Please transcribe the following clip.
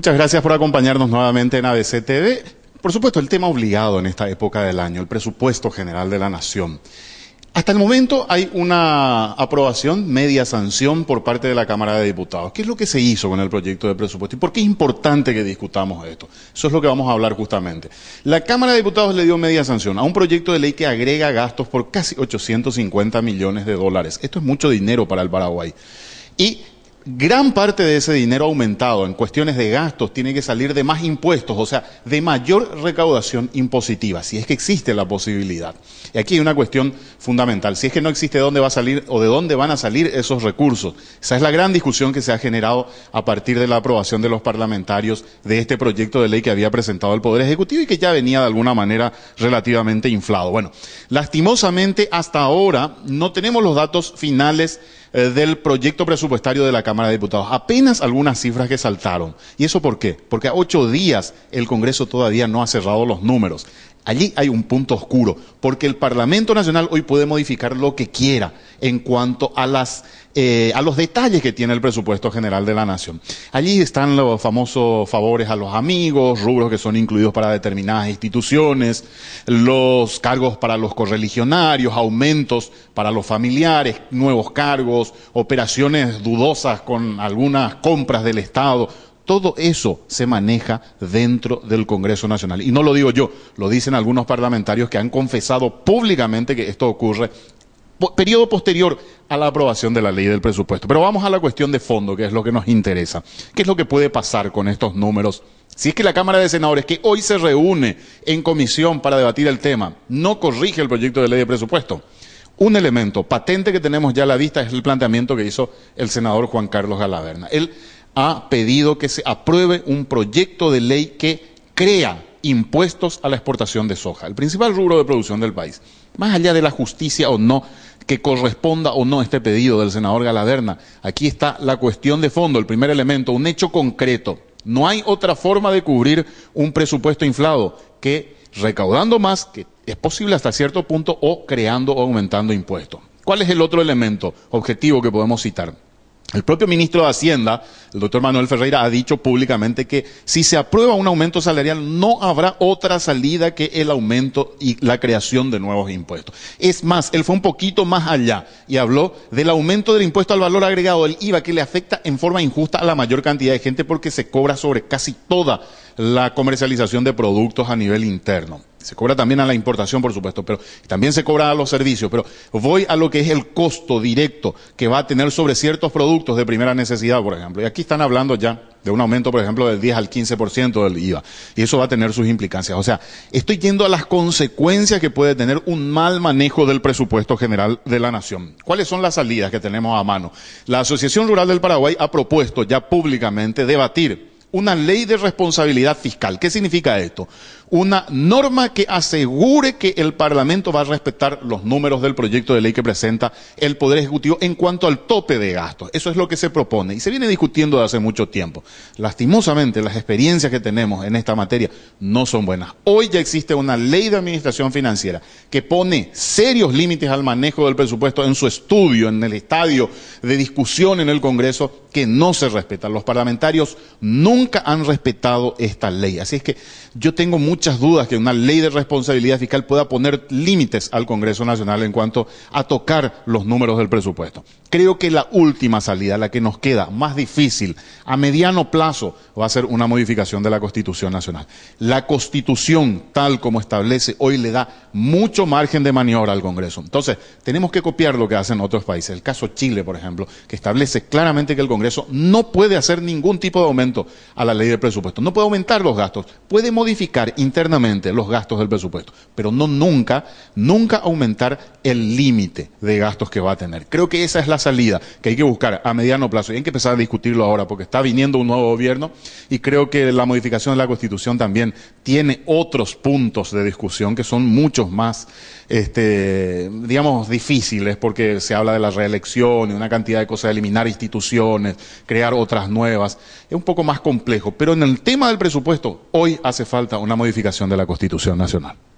Muchas gracias por acompañarnos nuevamente en ABC TV. Por supuesto, el tema obligado en esta época del año, el presupuesto general de la nación. Hasta el momento hay una aprobación, media sanción por parte de la Cámara de Diputados. ¿Qué es lo que se hizo con el proyecto de presupuesto y por qué es importante que discutamos esto? Eso es lo que vamos a hablar justamente. La Cámara de Diputados le dio media sanción a un proyecto de ley que agrega gastos por casi 850 millones de dólares. Esto es mucho dinero para el Paraguay. Y gran parte de ese dinero aumentado en cuestiones de gastos tiene que salir de más impuestos, o sea, de mayor recaudación impositiva, si es que existe la posibilidad. Y aquí hay una cuestión fundamental, si es que no existe dónde va a salir o de dónde van a salir esos recursos. Esa es la gran discusión que se ha generado a partir de la aprobación de los parlamentarios de este proyecto de ley que había presentado el Poder Ejecutivo y que ya venía de alguna manera relativamente inflado. Bueno, lastimosamente hasta ahora no tenemos los datos finales eh, del proyecto presupuestario de la Cámara de Diputados. Apenas algunas cifras que saltaron. ¿Y eso por qué? Porque a ocho días el Congreso todavía no ha cerrado los números. Allí hay un punto oscuro, porque el Parlamento Nacional hoy puede modificar lo que quiera en cuanto eh, a, los detalles que tiene el presupuesto general de la Nación. Allí están los famosos favores a los amigos, rubros que son incluidos para determinadas instituciones, los cargos para los correligionarios, aumentos para los familiares, nuevos cargos, operaciones dudosas con algunas compras del Estado todo eso se maneja dentro del Congreso Nacional. Y no lo digo yo, lo dicen algunos parlamentarios que han confesado públicamente que esto ocurre periodo posterior a la aprobación de la ley del presupuesto. Pero vamos a la cuestión de fondo, que es lo que nos interesa. ¿Qué es lo que puede pasar con estos números? Si es que la Cámara de Senadores, que hoy se reúne en comisión para debatir el tema, no corrige el proyecto de ley de presupuesto. Un elemento patente que tenemos ya a la vista es el planteamiento que hizo el senador Juan Carlos Galaverna. Él ha pedido que se apruebe un proyecto de ley que crea impuestos a la exportación de soja, el principal rubro de producción del país. Más allá de la justicia o no, que corresponda o no este pedido del senador Galaderna, aquí está la cuestión de fondo, el primer elemento, un hecho concreto. No hay otra forma de cubrir un presupuesto inflado que recaudando más, que es posible hasta cierto punto, o creando o aumentando impuestos. ¿Cuál es el otro elemento objetivo que podemos citar? El propio ministro de Hacienda, el doctor Manuel Ferreira, ha dicho públicamente que si se aprueba un aumento salarial no habrá otra salida que el aumento y la creación de nuevos impuestos. Es más, él fue un poquito más allá y habló del aumento del impuesto al valor agregado, del IVA, que le afecta en forma injusta a la mayor cantidad de gente porque se cobra sobre casi toda la comercialización de productos a nivel interno. Se cobra también a la importación, por supuesto, pero también se cobra a los servicios. Pero voy a lo que es el costo directo que va a tener sobre ciertos productos de primera necesidad, por ejemplo. Y aquí están hablando ya de un aumento, por ejemplo, del 10 al 15% del IVA. Y eso va a tener sus implicancias. O sea, estoy yendo a las consecuencias que puede tener un mal manejo del presupuesto general de la nación. ¿Cuáles son las salidas que tenemos a mano? La Asociación Rural del Paraguay ha propuesto ya públicamente debatir una ley de responsabilidad fiscal. ¿Qué significa esto? una norma que asegure que el Parlamento va a respetar los números del proyecto de ley que presenta el Poder Ejecutivo en cuanto al tope de gastos. Eso es lo que se propone y se viene discutiendo desde hace mucho tiempo. Lastimosamente, las experiencias que tenemos en esta materia no son buenas. Hoy ya existe una ley de administración financiera que pone serios límites al manejo del presupuesto en su estudio, en el estadio de discusión en el Congreso, que no se respetan. Los parlamentarios nunca han respetado esta ley. Así es que yo tengo mucho muchas dudas que una ley de responsabilidad fiscal pueda poner límites al Congreso Nacional en cuanto a tocar los números del presupuesto. Creo que la última salida, la que nos queda más difícil a mediano plazo, va a ser una modificación de la Constitución Nacional. La Constitución, tal como establece hoy, le da mucho margen de maniobra al Congreso. Entonces, tenemos que copiar lo que hacen otros países. El caso Chile, por ejemplo, que establece claramente que el Congreso no puede hacer ningún tipo de aumento a la ley de presupuesto. No puede aumentar los gastos, puede modificar internamente los gastos del presupuesto, pero no nunca, nunca aumentar el límite de gastos que va a tener. Creo que esa es la salida que hay que buscar a mediano plazo y hay que empezar a discutirlo ahora porque está viniendo un nuevo gobierno y creo que la modificación de la Constitución también tiene otros puntos de discusión que son muchos más, este, digamos, difíciles porque se habla de la reelección y una cantidad de cosas, eliminar instituciones, crear otras nuevas. Es un poco más complejo, pero en el tema del presupuesto hoy hace falta una modificación de la Constitución Nacional.